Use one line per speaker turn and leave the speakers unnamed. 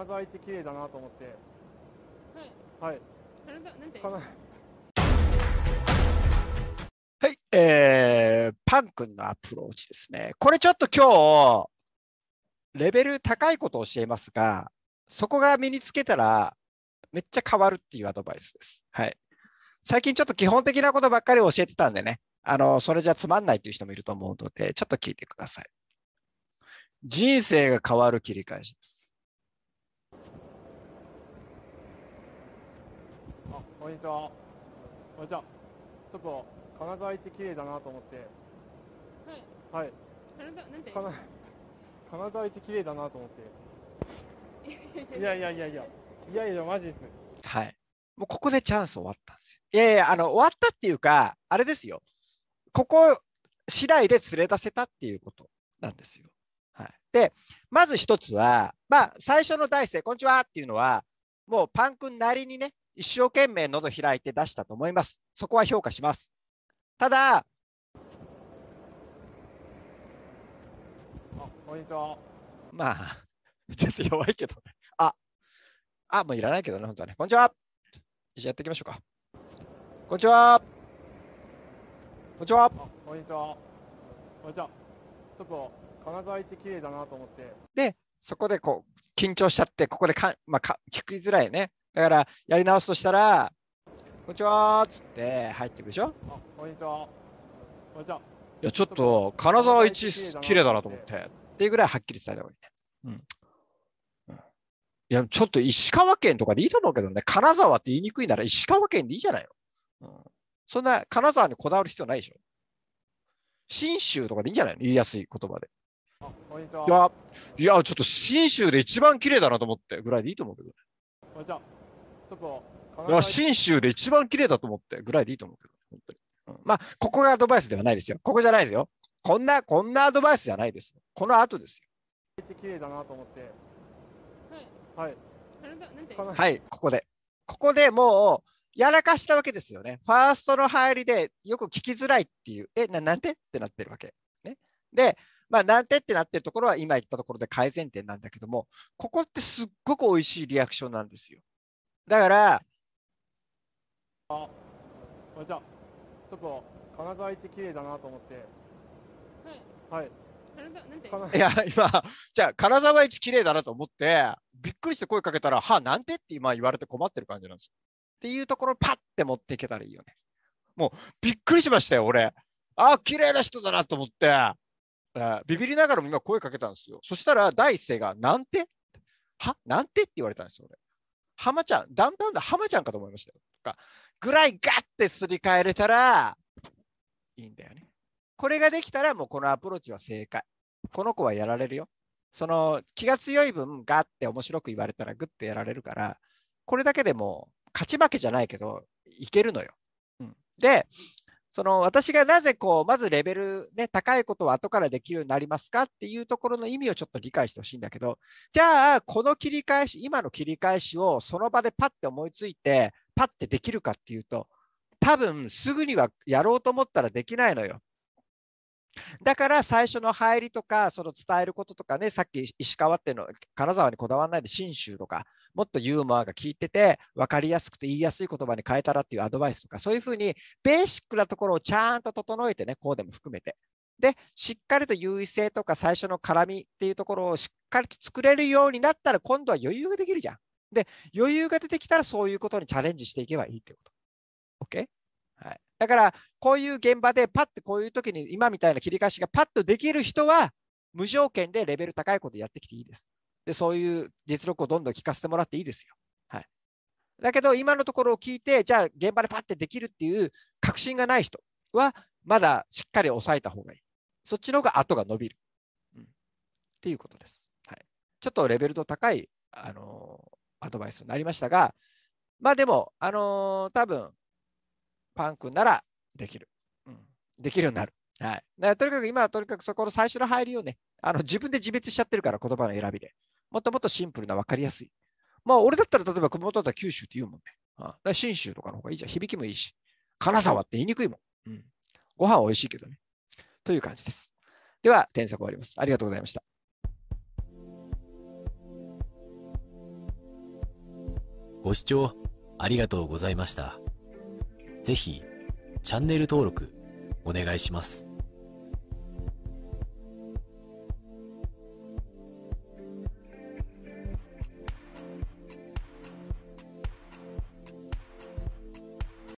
金沢一綺麗だなと思って。はい。はい。
はい、えー、パン君のアプローチですね。これちょっと今日、レベル高いことを教えますが、そこが身につけたら、めっちゃ変わるっていうアドバイスです。はい。最近ちょっと基本的なことばっかり教えてたんでね、あの、それじゃつまんないという人もいると思うので、ちょっと聞いてください。人生が変わる切り返しです。
こんにちはこんにちはちょっと金沢一綺麗だなと思ってはいはい金沢なんて金沢一綺麗だなと思っていやいやいやいやいやいやマジです
はいもうここでチャンス終わったんですよいやいやあの終わったっていうかあれですよここ次第で連れ出せたっていうことなんですよ。はい、で、まず一つは、まあ、最初の第一声、こんにちはっていうのは、もうパン君なりにね、一生懸命喉開いて出したと思います。そこは評価します。ただ、あこんにちは。まあ、ちょっと弱いけどね。あ、あ、もういらないけどね、本当はね。こんにちは。一緒やっていきましょうか。こんにちは。こんにちは。こ
んにちは。こんにちは。ちょっと金沢一綺麗だなと思って。
で、そこでこう緊張しちゃって、ここでか、まあ、か聞きづらいね。だからやり直すとしたら「こんにちは」っつって入ってくくでしょあ
こんにちはこんにちは
いやちょっと金沢一綺麗だなと思ってっていうぐらいはっきり伝えた方がいいね、うん、いやちょっと石川県とかでいいと思うけどね金沢って言いにくいなら石川県でいいじゃないの、うん、そんな金沢にこだわる必要ないでしょ信州とかでいいんじゃないの言いやすい言葉でいや、いや、ちょっと信州で一番綺麗だなと思ってぐらいでいいと思うけど
ね。信
州で一番綺麗だと思ってぐらいでいいと思うけど、本当に。うん、まあ、ここがアドバイスではないですよ。ここじゃないですよ。こんな、こんなアドバイスじゃないです。この後です
よ。綺麗だなと思って。はい。はい。はい、
ここで。ここでもう、やらかしたわけですよね。ファーストの入りでよく聞きづらいっていう、え、ななんてってなってるわけ。ね、で、まあ、なんてってなってるところは今言ったところで改善点なんだけども、ここってすっごく美味しいリアクションなんですよ。だから
あじゃあちょっと金沢一綺麗だなと思ってはい、はいいや
今じゃあ金沢一綺麗だなと思ってびっくりして声かけたら「はなんて?」って今言われて困ってる感じなんですよ。っていうところパッて持っていけたらいいよね。もうびっくりしましたよ俺。ああ綺麗な人だなと思って、えー、ビビりながらも今声かけたんですよ。そしたら第一声が「なんて?」はなんて?」って言われたんですよ俺。浜ちゃん、ダウンタウンの浜ちゃんかと思いましたよ。とか、ぐらいガッてすり替えれたら、いいんだよね。これができたら、もうこのアプローチは正解。この子はやられるよ。その気が強い分、ガッて面白く言われたら、グッてやられるから、これだけでも勝ち負けじゃないけど、いけるのよ。うん、で、その私がなぜこう、まずレベル、ね、高いことは後からできるようになりますかっていうところの意味をちょっと理解してほしいんだけど、じゃあ、この切り返し、今の切り返しをその場でパッて思いついて、パッてできるかっていうと、多分すぐにはやろうと思ったらできないのよ。だから最初の入りとか、その伝えることとかね、さっき石川っていうの、金沢にこだわらないで信州とか、もっとユーモアが効いてて、分かりやすくて言いやすい言葉に変えたらっていうアドバイスとか、そういうふうにベーシックなところをちゃんと整えてね、こうでも含めて。で、しっかりと優位性とか最初の絡みっていうところをしっかりと作れるようになったら、今度は余裕ができるじゃん。で、余裕が出てきたらそういうことにチャレンジしていけばいいってこと。OK? はい、だから、こういう現場でパッてこういう時に今みたいな切り返しがパッとできる人は、無条件でレベル高いことやってきていいです。でそういう実力をどんどん聞かせてもらっていいですよ。はい、だけど今のところを聞いてじゃあ現場でパッてできるっていう確信がない人はまだしっかり抑えた方がいい。そっちの方が後が伸びる。うん、っていうことです。はい、ちょっとレベルの高い、あのー、アドバイスになりましたが、まあでも、あのー、多分パン君ならできる。うん、できるようになる。はい、だとにかく今はとにかくそこの最初の入りをね、あの自分で自滅しちゃってるから言葉の選びで。もっともっとシンプルな分かりやすい。まあ俺だったら例えば熊本だったら九州って言うもんね。あ信州とかの方がいいじゃん。響きもいいし。金沢って言いにくいもん。うん、ご飯美味しいけどね。という感じです。では、添削終わります。ありがとうございました。ご視聴ありがとうございました。ぜひ、チャンネル登録お願いします。